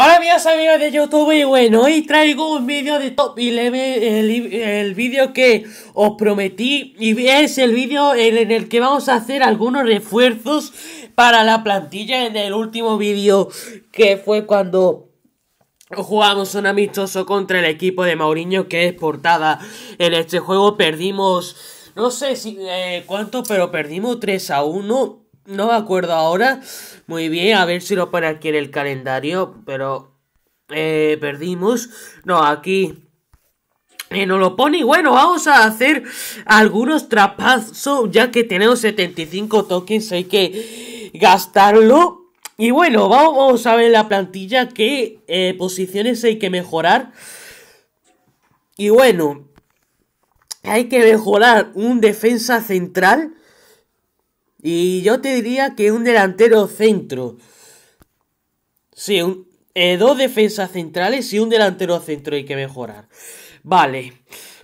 Hola mis amigos de YouTube y bueno, hoy traigo un vídeo de Top y el, el vídeo que os prometí y es el vídeo en, el que vamos a hacer algunos refuerzos para la plantilla en el último vídeo que fue cuando jugamos un amistoso contra el equipo de Mauriño que es portada en este juego, perdimos, no sé si eh, cuánto, pero perdimos 3 a 1 no me acuerdo ahora. Muy bien, a ver si lo pone aquí en el calendario. Pero eh, perdimos. No, aquí eh, no lo pone. Y bueno, vamos a hacer algunos trapazos. Ya que tenemos 75 tokens, hay que gastarlo. Y bueno, vamos a ver la plantilla. ¿Qué eh, posiciones hay que mejorar? Y bueno, hay que mejorar un defensa central. Y yo te diría que un delantero centro. Sí, eh, dos defensas centrales y un delantero centro hay que mejorar. Vale.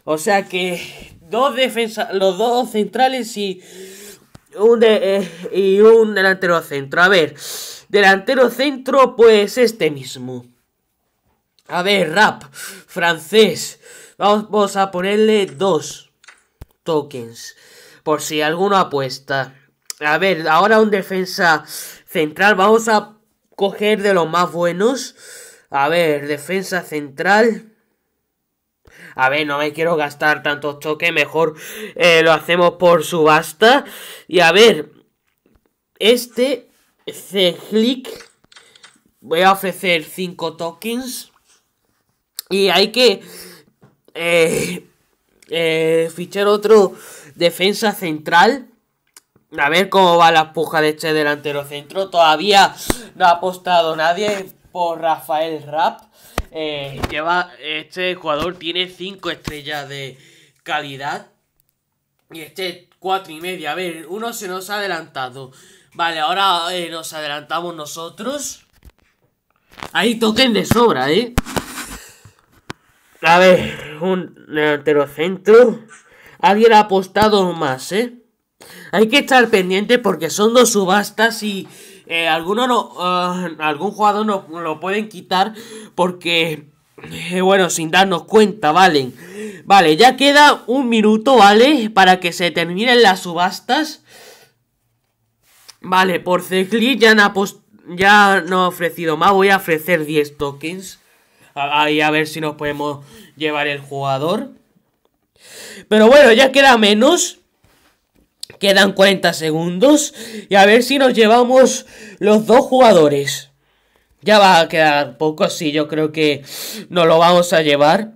O sea que dos defensas, los dos centrales y un, eh, y un delantero centro. A ver, delantero centro pues este mismo. A ver, rap, francés. Vamos, vamos a ponerle dos tokens. Por si alguno apuesta. A ver, ahora un defensa central. Vamos a coger de los más buenos. A ver, defensa central. A ver, no me quiero gastar tantos toques. Mejor eh, lo hacemos por subasta. Y a ver, este click Voy a ofrecer 5 tokens. Y hay que eh, eh, fichar otro defensa central. A ver cómo va la puja de este delantero centro. Todavía no ha apostado nadie por Rafael Rapp. Eh, este jugador tiene 5 estrellas de calidad. Y este 4 y media. A ver, uno se nos ha adelantado. Vale, ahora eh, nos adelantamos nosotros. Ahí toquen de sobra, ¿eh? A ver, un delantero centro. Alguien ha apostado más, ¿eh? Hay que estar pendiente porque son dos subastas y eh, alguno no, eh, algún jugador no lo pueden quitar porque, eh, bueno, sin darnos cuenta, ¿vale? Vale, ya queda un minuto, ¿vale? Para que se terminen las subastas. Vale, por Cecli ya, ya no ha ofrecido más, voy a ofrecer 10 tokens. Ahí a ver si nos podemos llevar el jugador. Pero bueno, ya queda menos. Quedan 40 segundos y a ver si nos llevamos los dos jugadores. Ya va a quedar poco, así yo creo que nos lo vamos a llevar.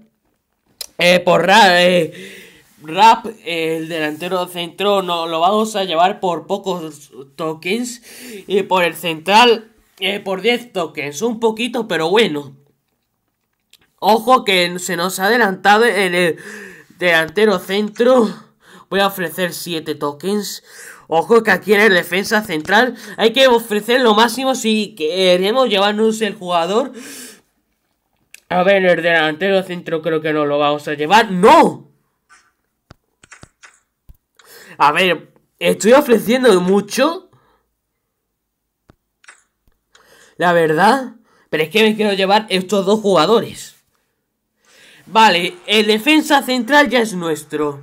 Eh, por eh, rap, el delantero centro, no lo vamos a llevar por pocos tokens. Y por el central, eh, por 10 tokens. Un poquito, pero bueno. Ojo que se nos ha adelantado el delantero centro. Voy a ofrecer 7 tokens. Ojo que aquí en el defensa central hay que ofrecer lo máximo si queremos llevarnos el jugador. A ver, el delantero centro creo que no lo vamos a llevar. ¡No! A ver, estoy ofreciendo mucho. La verdad. Pero es que me quiero llevar estos dos jugadores. Vale, el defensa central ya es nuestro.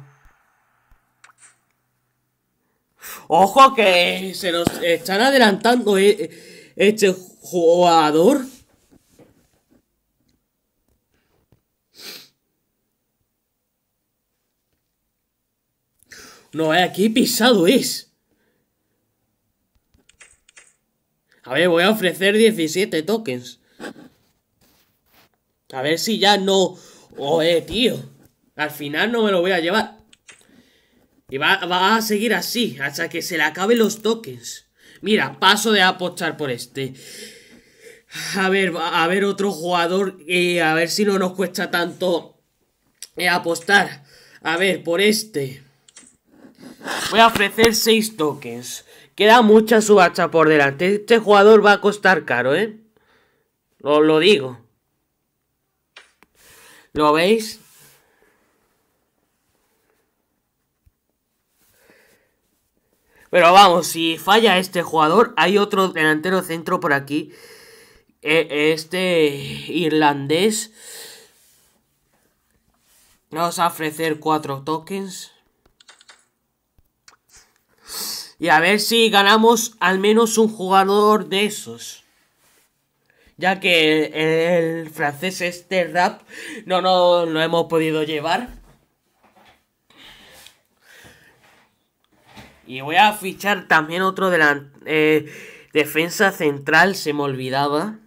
Ojo que se nos están adelantando eh, este jugador. No, eh, aquí pisado es. A ver, voy a ofrecer 17 tokens. A ver si ya no... eh, tío. Al final no me lo voy a llevar. Y va, a seguir así, hasta que se le acaben los tokens. Mira, paso de apostar por este. A ver, a ver otro jugador. y a ver si no nos cuesta tanto eh, apostar. A ver, por este. Voy a ofrecer 6 tokens. Queda mucha subacha por delante. Este jugador va a costar caro, ¿eh? Os lo digo. ¿Lo veis? Pero vamos, si falla este jugador, hay otro delantero centro por aquí. E, este irlandés vamos a ofrecer cuatro tokens. Y a ver si ganamos al menos un jugador de esos. Ya que el, francés este rap no, no lo hemos podido llevar. Y voy a fichar también otro de la eh, defensa central, se me olvidaba.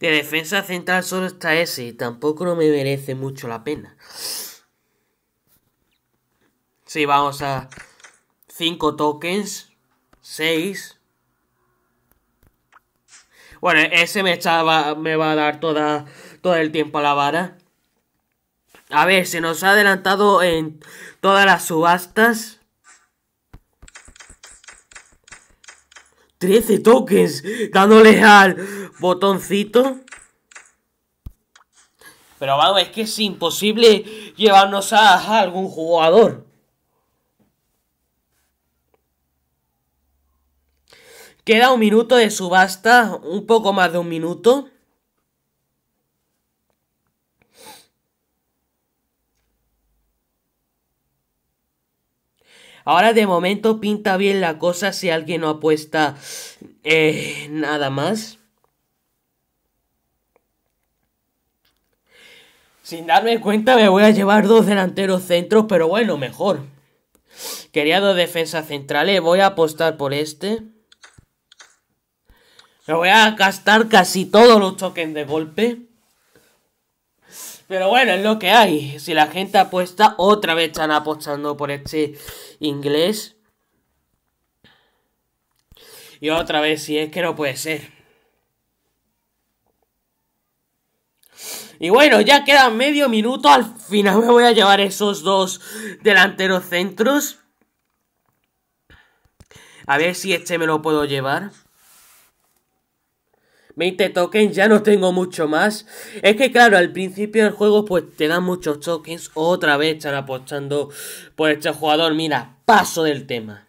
De defensa central solo está ese y tampoco me merece mucho la pena. Sí, vamos a 5 tokens, 6. Bueno, ese me, echaba, me va a dar toda, todo el tiempo a la vara. A ver, se nos ha adelantado en todas las subastas. 13 tokens dándole al botoncito. Pero vamos, es que es imposible llevarnos a algún jugador. Queda un minuto de subasta, un poco más de un minuto. Ahora de momento pinta bien la cosa si alguien no apuesta eh, nada más. Sin darme cuenta me voy a llevar dos delanteros centros, pero bueno, mejor. Quería dos defensas centrales, voy a apostar por este. Me voy a gastar casi todos los tokens de golpe. Pero bueno, es lo que hay. Si la gente apuesta, otra vez están apostando por este inglés. Y otra vez, si es que no puede ser. Y bueno, ya quedan medio minuto. Al final me voy a llevar esos dos delanteros centros. A ver si este me lo puedo llevar. 20 tokens, ya no tengo mucho más. Es que claro, al principio del juego pues te dan muchos tokens. Otra vez están apostando por este jugador. Mira, paso del tema.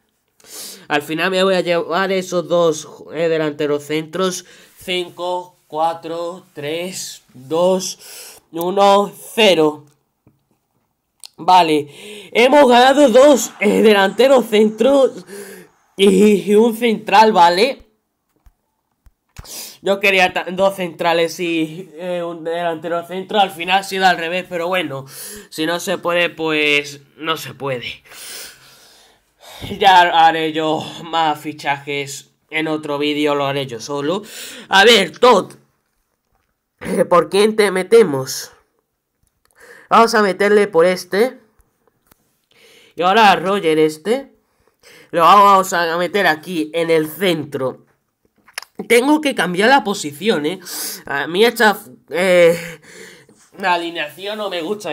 Al final me voy a llevar esos dos eh, delanteros centros. 5, 4, 3, 2, 1, 0. Vale, hemos ganado dos eh, delanteros centros y, un central, ¿vale? vale yo quería dos centrales y eh, un delantero centro. Al final ha sido al revés, pero bueno. Si no se puede, pues no se puede. Ya haré yo más fichajes en otro vídeo, lo haré yo solo. A ver, Todd. Eh, ¿Por quién te metemos? Vamos a meterle por este. Y ahora Roger este. Lo vamos a meter aquí en el centro. Tengo que cambiar la posición, ¿eh? A mí esta eh, alineación no me gusta.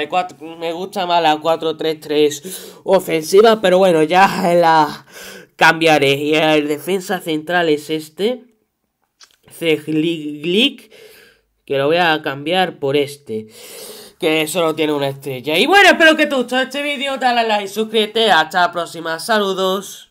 me gusta más la 4-3-3 ofensiva, pero bueno, ya la cambiaré. Y el defensa central es este. C-Glic. que lo voy a cambiar por este que solo tiene una estrella. Y bueno, espero que te haya este vídeo, dale a like, suscríbete, hasta la próxima, saludos.